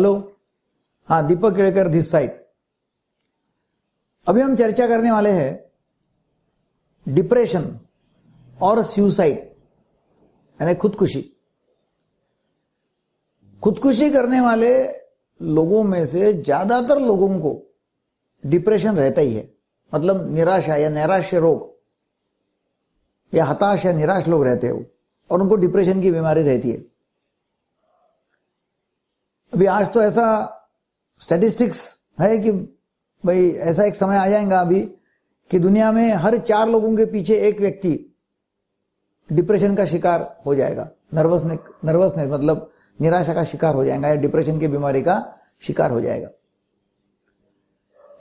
hello हाँ दीपक Kelkar this side अभी हम चर्चा करने वाले हैं डिप्रेशन और सुसाइड यानी खुदकुशी खुदकुशी करने वाले लोगों में से ज्यादातर लोगों को डिप्रेशन रहता ही है मतलब निराशा या नैराश्य रोग या हताश या निराश लोग रहते हो और उनको डिप्रेशन की बीमारी रहती है अभी आज तो ऐसा स्टेटिस्टिक्स है कि भाई ऐसा एक समय आ जाएगा अभी कि दुनिया में हर चार लोगों के पीछे एक व्यक्ति डिप्रेशन का शिकार हो जाएगा नर्वसनेस नर्वसनेस मतलब निराशा का शिकार हो जाएगा या डिप्रेशन की बीमारी का शिकार हो जाएगा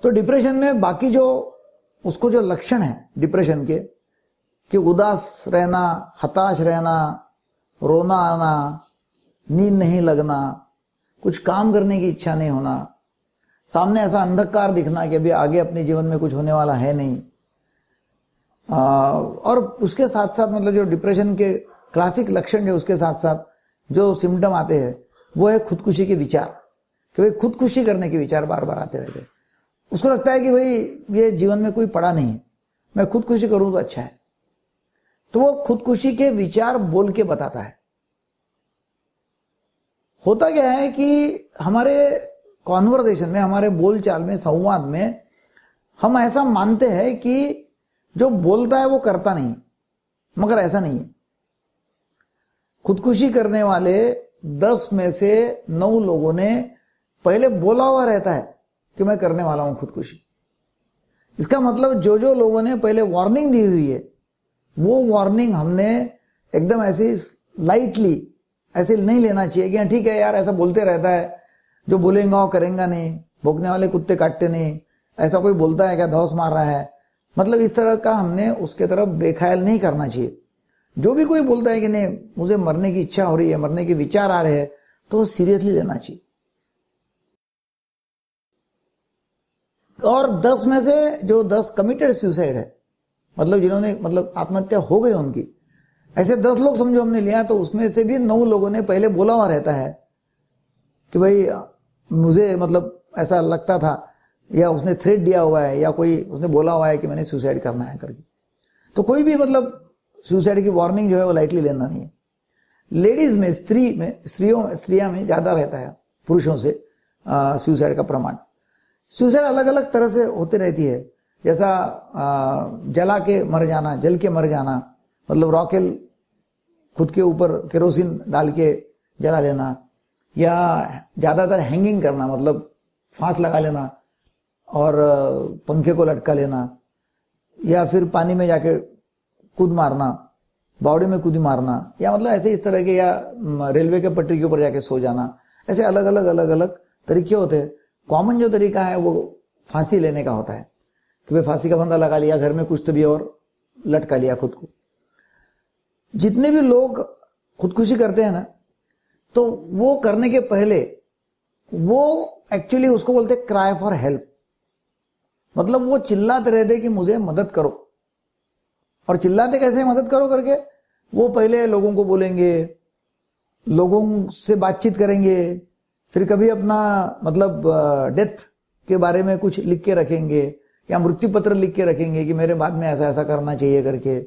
तो डिप्रेशन में बाकी जो उसको जो लक्षण है डिप्रेशन के कि उदास रहना हताश रहना रोना आना नींद नहीं लगना कुछ काम करने की इच्छा नहीं होना सामने ऐसा अंधकार दिखना कि अभी आगे अपने जीवन में कुछ होने वाला है नहीं आ, और उसके साथ साथ मतलब जो डिप्रेशन के क्लासिक लक्षण है उसके साथ साथ जो सिम्टम आते हैं वो है खुदकुशी के विचार कि भाई खुदकुशी करने के विचार बार बार आते रहते उसको लगता है कि भाई ये जीवन में कोई पड़ा नहीं है मैं खुदकुशी करूं तो अच्छा है तो वो खुदकुशी के विचार बोल के बताता है होता क्या है कि हमारे कॉन्वर्जेशन में हमारे बोलचाल में संवाद में हम ऐसा मानते हैं कि जो बोलता है वो करता नहीं मगर ऐसा नहीं है खुदकुशी करने वाले दस में से नौ लोगों ने पहले बोला हुआ रहता है कि मैं करने वाला हूं खुदकुशी इसका मतलब जो जो लोगों ने पहले वार्निंग दी हुई है वो वार्निंग हमने एकदम ऐसी लाइटली ऐसे नहीं लेना चाहिए कि हाँ, ठीक है यार ऐसा बोलते रहता है जो बोलेगा वो करेंगे नहीं भोगने वाले कुत्ते काटते नहीं ऐसा कोई बोलता है क्या धौस मार रहा है मतलब इस तरह का हमने उसके तरफ बेख्याल नहीं करना चाहिए जो भी कोई बोलता है कि नहीं मुझे मरने की इच्छा हो रही है मरने के विचार आ रहे हैं तो सीरियसली लेना चाहिए और दस में से जो दस कमिटेड सुसाइड है मतलब जिन्होंने मतलब आत्महत्या हो गई उनकी ऐसे दस लोग समझो हमने लिया तो उसमें से भी नौ लोगों ने पहले बोला हुआ रहता है कि भाई मुझे मतलब ऐसा लगता था या उसने थ्रेड दिया हुआ है या कोई उसने बोला हुआ है कि मैंने सुसाइड करना है करके तो कोई भी मतलब सुसाइड की वार्निंग जो है वो लाइटली लेना नहीं है लेडीज में स्त्री में स्त्रियों स्त्रिया में ज्यादा रहता है पुरुषों से सुसाइड का प्रमाण सुसाइड अलग अलग तरह से होते रहती है जैसा आ, जला के मर जाना जल के मर जाना मतलब रॉकेल खुद के ऊपर केरोसिन डाल के जला लेना या ज़्यादातर हैंगिंग करना मतलब फांस लगा लेना और पंखे को लटका लेना या फिर पानी में जाके कूद मारना बाउडी में कूद मारना या मतलब ऐसे इस तरह के या रेलवे के पटरी के ऊपर जाके सो जाना ऐसे अलग अलग अलग अलग तरीके होते हैं कॉमन जो तरीका है वो फांसी लेने का होता है कि भाई फांसी का फंदा लगा लिया घर में कुछ तो भी और लटका लिया खुद को जितने भी लोग खुदकुशी करते हैं ना तो वो करने के पहले वो एक्चुअली उसको बोलते क्राई फॉर हेल्प मतलब वो चिल्लाते रहते कि मुझे मदद करो और चिल्लाते कैसे मदद करो करके वो पहले लोगों को बोलेंगे लोगों से बातचीत करेंगे फिर कभी अपना मतलब डेथ के बारे में कुछ लिख के रखेंगे या मृत्यु पत्र लिख के रखेंगे कि मेरे बाद में ऐसा ऐसा करना चाहिए करके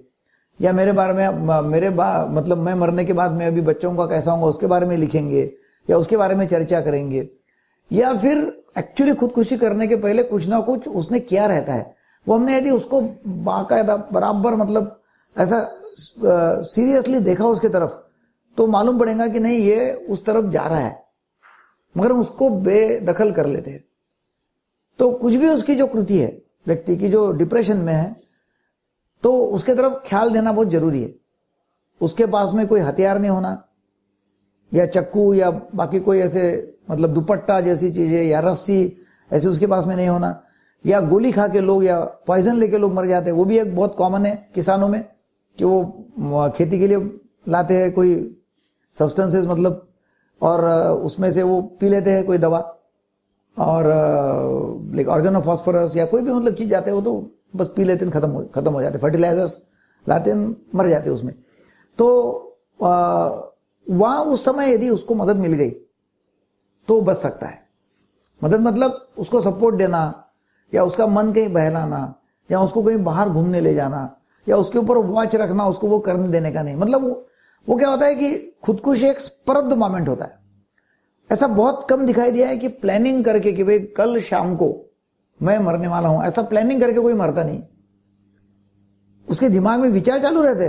या मेरे बारे में मेरे बा, मतलब मैं मरने के बाद मैं अभी बच्चों का कैसा होगा उसके बारे में लिखेंगे या उसके बारे में चर्चा करेंगे या फिर एक्चुअली खुदकुशी करने के पहले कुछ ना कुछ उसने किया रहता है वो हमने यदि उसको बाकायदा बराबर मतलब ऐसा सीरियसली देखा उसके तरफ तो मालूम पड़ेगा कि नहीं ये उस तरफ जा रहा है मगर उसको बेदखल कर लेते हैं तो कुछ भी उसकी जो कृति है व्यक्ति की जो डिप्रेशन में है तो उसके तरफ ख्याल देना बहुत जरूरी है उसके पास में कोई हथियार नहीं होना या चक्कू या बाकी कोई ऐसे मतलब दुपट्टा जैसी चीजें या रस्सी ऐसे उसके पास में नहीं होना या गोली खा के लोग या पॉइजन लेके लोग मर जाते हैं वो भी एक बहुत कॉमन है किसानों में कि वो खेती के लिए लाते हैं कोई सब्सटेंसेस मतलब और उसमें से वो पी लेते हैं कोई दवा और लाइक ऑर्गेनोफॉस्फोरस फॉस्फोरस या कोई भी मतलब चीज जाते हैं वो तो बस पी लेते हैं खत्म खत्म हो जाते फर्टिलाइजर्स लाते हैं मर जाते हैं उसमें तो वहां उस समय यदि उसको मदद मिल गई तो बच सकता है मदद मतलब उसको सपोर्ट देना या उसका मन कहीं बहलाना या उसको कहीं बाहर घूमने ले जाना या उसके ऊपर वॉच रखना उसको वो करने देने का नहीं मतलब वो, वो क्या होता है कि खुदकुशी एक स्पर्द मोमेंट होता है ऐसा बहुत कम दिखाई दिया है कि प्लानिंग करके कि भाई कल शाम को मैं मरने वाला हूं ऐसा प्लानिंग करके कोई मरता नहीं उसके दिमाग में विचार चालू रहते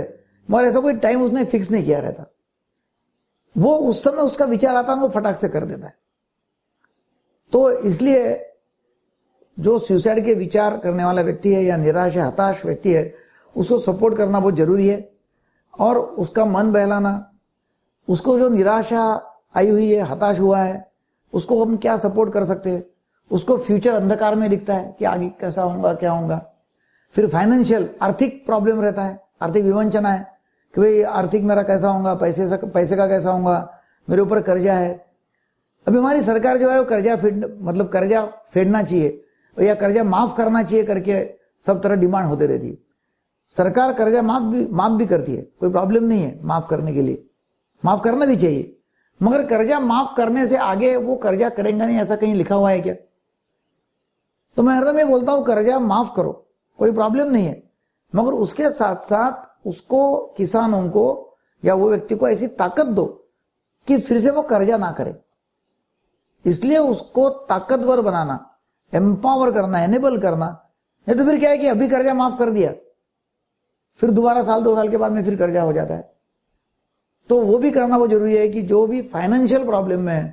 मगर ऐसा कोई टाइम उसने फिक्स नहीं किया रहता वो उस समय उसका विचार आता है वो फटाक से कर देता है तो इसलिए जो सुसाइड के विचार करने वाला व्यक्ति है या निराश या हताश व्यक्ति है उसको सपोर्ट करना बहुत जरूरी है और उसका मन बहलाना उसको जो निराशा आई हुई है हताश हुआ है उसको हम क्या सपोर्ट कर सकते हैं उसको फ्यूचर अंधकार में दिखता है कि आगे कैसा होगा क्या होगा फिर फाइनेंशियल आर्थिक प्रॉब्लम रहता है आर्थिक विवंचना है कि भाई आर्थिक मेरा कैसा होगा पैसे पैसे का कैसा होगा मेरे ऊपर कर्जा है अभी हमारी सरकार जो है वो कर्जा फेड मतलब कर्जा फेडना चाहिए या कर्जा माफ करना चाहिए करके सब तरह डिमांड होते रहती है सरकार कर्जा माफ भी माफ भी करती है कोई प्रॉब्लम नहीं है माफ करने के लिए माफ करना भी चाहिए मगर कर्जा माफ करने से आगे वो कर्जा करेंगे नहीं ऐसा कहीं लिखा हुआ है क्या तो मैं हरदम ये बोलता हूं कर गया माफ करो कोई प्रॉब्लम नहीं है मगर उसके साथ साथ उसको किसानों को या वो व्यक्ति को ऐसी ताकत दो कि फिर से वो कर्जा ना करे इसलिए उसको ताकतवर बनाना एम्पावर करना एनेबल करना नहीं तो फिर क्या है कि अभी कर्जा माफ कर दिया फिर दोबारा साल दो साल के बाद में फिर कर्जा हो जाता है तो वो भी करना वो जरूरी है कि जो भी फाइनेंशियल प्रॉब्लम में है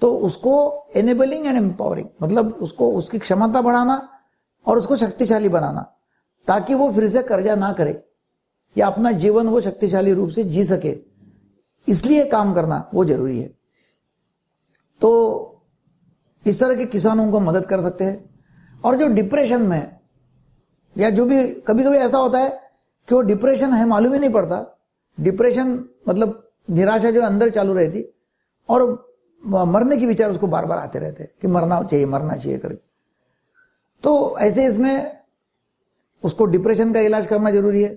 तो उसको एनेबलिंग एंड एम्पावरिंग मतलब उसको उसकी क्षमता बढ़ाना और उसको शक्तिशाली बनाना ताकि वो फिर से कर्जा ना करे या अपना जीवन वो शक्तिशाली रूप से जी सके इसलिए काम करना वो जरूरी है तो इस तरह के किसानों को मदद कर सकते हैं और जो डिप्रेशन में या जो भी कभी कभी ऐसा होता है कि वो डिप्रेशन है मालूम ही नहीं पड़ता डिप्रेशन मतलब निराशा जो अंदर चालू रहती और मरने के विचार उसको बार बार आते रहते कि मरना चाहिए मरना चाहिए करके तो ऐसे इसमें उसको डिप्रेशन का इलाज करना जरूरी है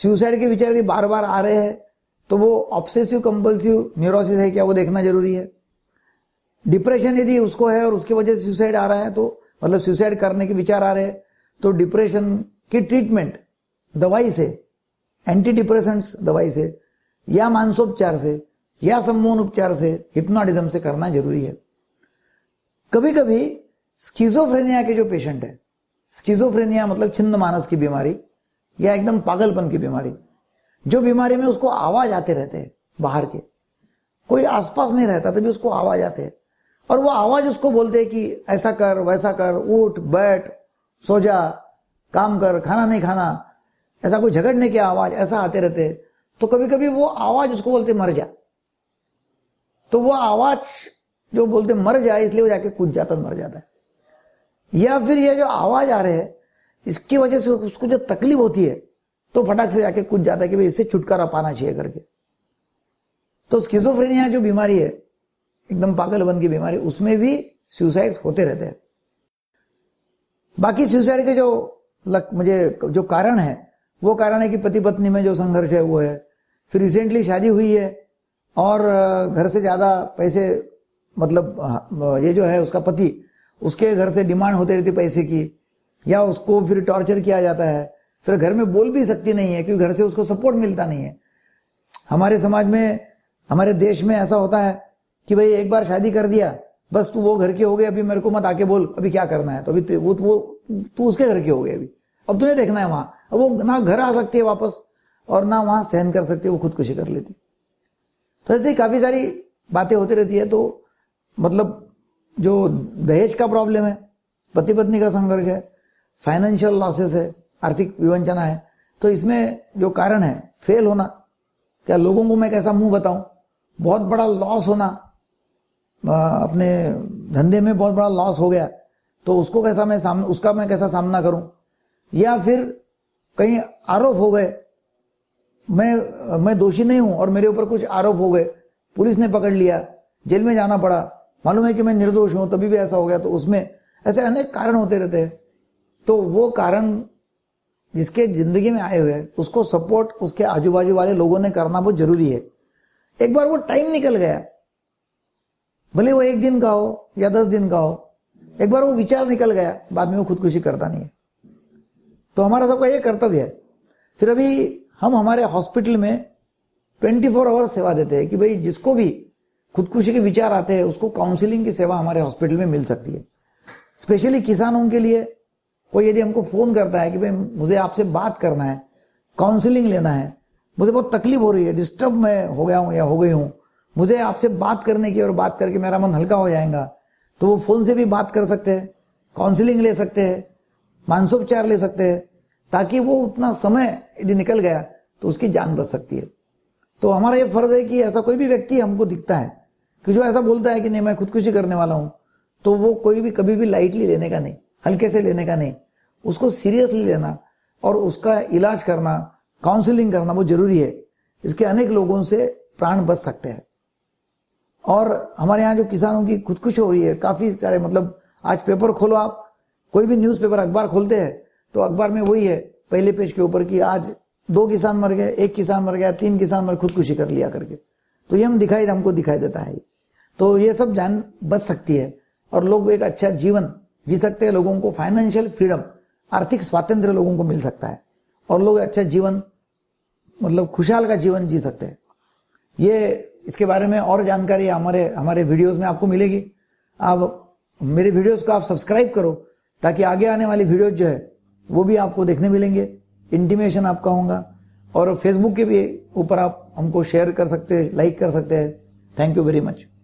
सुसाइड के विचार यदि बार बार आ रहे हैं तो वो ऑब्सेसिव कंपल्सिव न्यूरोसिस है क्या वो देखना जरूरी है डिप्रेशन यदि उसको है और उसकी वजह से सुसाइड आ रहा है तो मतलब सुसाइड करने के विचार आ रहे हैं तो डिप्रेशन की ट्रीटमेंट दवाई से एंटी डिप्रेशन दवाई से या मानसोपचार से या सम्मोहन उपचार से हिप्नोटिज्म से करना जरूरी है कभी कभी स्किजोफ्रेनिया के जो पेशेंट है स्किजोफ्रेनिया मतलब छिन्न मानस की बीमारी या एकदम पागलपन की बीमारी जो बीमारी में उसको आवाज आते रहते हैं बाहर के कोई आसपास नहीं रहता तभी उसको आवाज आते हैं और वो आवाज उसको बोलते हैं कि ऐसा कर वैसा कर उठ बैठ सो जा काम कर खाना नहीं खाना ऐसा कोई झगड़ने की आवाज ऐसा आते रहते तो कभी कभी वो आवाज उसको बोलते मर जा तो वो आवाज जो बोलते मर जाए इसलिए वो जाके कूद जाता मर जाता है या फिर ये जो आवाज आ रहे है इसकी वजह से उसको जो तकलीफ होती है तो फटाक से जाके कूद जाता है कि भाई इससे छुटकारा पाना चाहिए करके तो स्किजोफ्रेनिया जो बीमारी है एकदम पागलपन की बीमारी उसमें भी सुसाइड होते रहते हैं बाकी सुसाइड के जो लक मुझे जो कारण है वो कारण है कि पति पत्नी में जो संघर्ष है वो है फिर रिसेंटली शादी हुई है और घर से ज्यादा पैसे मतलब ये जो है उसका पति उसके घर से डिमांड होती रहती पैसे की या उसको फिर टॉर्चर किया जाता है फिर घर में बोल भी सकती नहीं है क्योंकि घर से उसको सपोर्ट मिलता नहीं है हमारे समाज में हमारे देश में ऐसा होता है कि भाई एक बार शादी कर दिया बस तू वो घर के हो गए अभी मेरे को मत आके बोल अभी क्या करना है तो अभी वो वो तू उसके घर के हो गए अभी अब तूने देखना है वहां अब वो ना घर आ सकती है वापस और ना वहां सहन कर सकती है वो खुदकुशी कर लेती है तो ऐसे ही काफ़ी सारी बातें होती रहती है तो मतलब जो दहेज का प्रॉब्लम है पति पत्नी का संघर्ष है फाइनेंशियल लॉसेस है आर्थिक विवंचना है तो इसमें जो कारण है फेल होना क्या लोगों को मैं कैसा मुंह बताऊं बहुत बड़ा लॉस होना अपने धंधे में बहुत बड़ा लॉस हो गया तो उसको कैसा मैं सामना उसका मैं कैसा सामना करूं या फिर कहीं आरोप हो गए मैं मैं दोषी नहीं हूं और मेरे ऊपर कुछ आरोप हो गए पुलिस ने पकड़ लिया जेल में जाना पड़ा मालूम है कि मैं निर्दोष हूं तभी भी ऐसा हो गया तो उसमें ऐसे अनेक कारण होते रहते हैं तो वो कारण जिसके जिंदगी में आए हुए उसको सपोर्ट उसके आजू बाजू वाले लोगों ने करना बहुत जरूरी है एक बार वो टाइम निकल गया भले वो एक दिन का हो या दस दिन का हो एक बार वो विचार निकल गया बाद में वो खुदकुशी करता नहीं है तो हमारा सबका ये कर्तव्य है फिर अभी हम हमारे हॉस्पिटल में 24 फोर आवर सेवा देते हैं कि भाई जिसको भी खुदकुशी के विचार आते हैं उसको काउंसिलिंग की सेवा हमारे हॉस्पिटल में मिल सकती है स्पेशली किसानों के लिए कोई यदि हमको फोन करता है कि भाई मुझे आपसे बात करना है काउंसिलिंग लेना है मुझे बहुत तकलीफ हो रही है डिस्टर्ब मैं हो गया हूं या हो गई हूं मुझे आपसे बात करने की और बात करके मेरा मन हल्का हो जाएगा तो वो फोन से भी बात कर सकते हैं काउंसिलिंग ले सकते हैं मानसोपचार ले सकते हैं ताकि वो उतना समय यदि निकल गया तो उसकी जान बच सकती है तो हमारा ये फर्ज है कि ऐसा कोई भी व्यक्ति हमको दिखता है कि जो ऐसा बोलता है कि नहीं मैं खुदकुशी करने वाला हूं तो वो कोई भी कभी भी लाइटली लेने का नहीं हल्के से लेने का नहीं उसको सीरियसली लेना और उसका इलाज करना काउंसलिंग करना वो जरूरी है इसके अनेक लोगों से प्राण बच सकते हैं और हमारे यहाँ जो किसानों की खुदकुशी हो रही है काफी सारे मतलब आज पेपर खोलो आप कोई भी न्यूज़पेपर अखबार खोलते हैं तो अखबार में वही है पहले पेज के ऊपर कि आज दो किसान मर गए एक किसान मर गया तीन किसान मर खुदकुशी कर लिया करके तो ये हम दिखाई हमको दिखाई देता है तो ये सब जान बच सकती है और लोग एक अच्छा जीवन जी सकते हैं लोगों को फाइनेंशियल फ्रीडम आर्थिक स्वातंत्र लोगों को मिल सकता है और लोग अच्छा जीवन मतलब खुशहाल का जीवन जी सकते हैं ये इसके बारे में और जानकारी हमारे हमारे वीडियोस में आपको मिलेगी आप मेरे वीडियोस को आप सब्सक्राइब करो ताकि आगे आने वाली वीडियोस जो है वो भी आपको देखने मिलेंगे इंटीमेशन आपका होगा और फेसबुक के भी ऊपर आप हमको शेयर कर सकते हैं लाइक कर सकते हैं थैंक यू वेरी मच